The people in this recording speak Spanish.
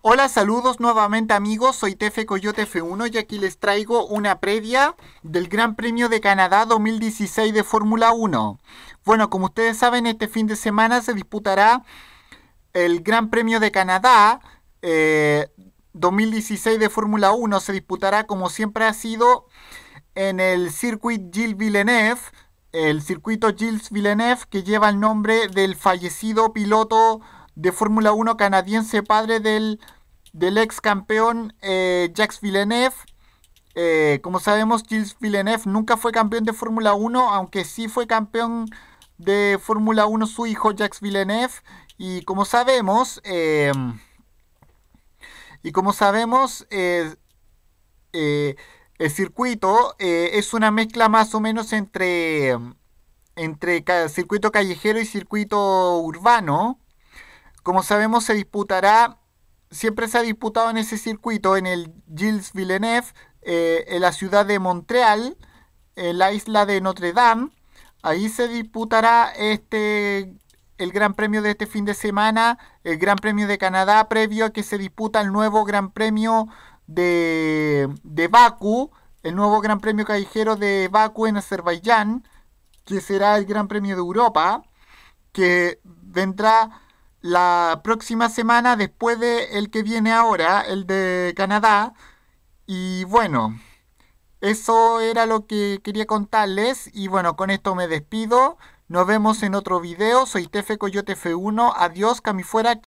Hola, saludos nuevamente amigos, soy Tefe Coyote F1 y aquí les traigo una previa del Gran Premio de Canadá 2016 de Fórmula 1. Bueno, como ustedes saben, este fin de semana se disputará el Gran Premio de Canadá 2016 eh, de Fórmula 1. Se disputará como siempre ha sido en el circuit Gilles Villeneuve, el circuito Gilles Villeneuve que lleva el nombre del fallecido piloto de Fórmula 1 canadiense, padre del, ex campeón eh, Jacques Villeneuve. Eh, como sabemos, Gilles Villeneuve nunca fue campeón de Fórmula 1, aunque sí fue campeón de Fórmula 1 su hijo Jacques Villeneuve. Y como sabemos, em, y como sabemos, eh, el circuito es una mezcla más o menos entre, entre circuito callejero y circuito urbano. Como sabemos, se disputará, siempre se ha disputado en ese circuito, en el Gilles Villeneuve, eh, en la ciudad de Montreal, en la isla de Notre Dame. Ahí se disputará este el Gran Premio de este fin de semana, el Gran Premio de Canadá, previo a que se disputa el nuevo Gran Premio de, de Baku, el nuevo Gran Premio callejero de Baku en Azerbaiyán, que será el Gran Premio de Europa, que vendrá la próxima semana después de el que viene ahora, el de Canadá. Y bueno, eso era lo que quería contarles. Y bueno, con esto me despido. Nos vemos en otro video. Soy Tefe Coyote F1. Adiós, Camifuera.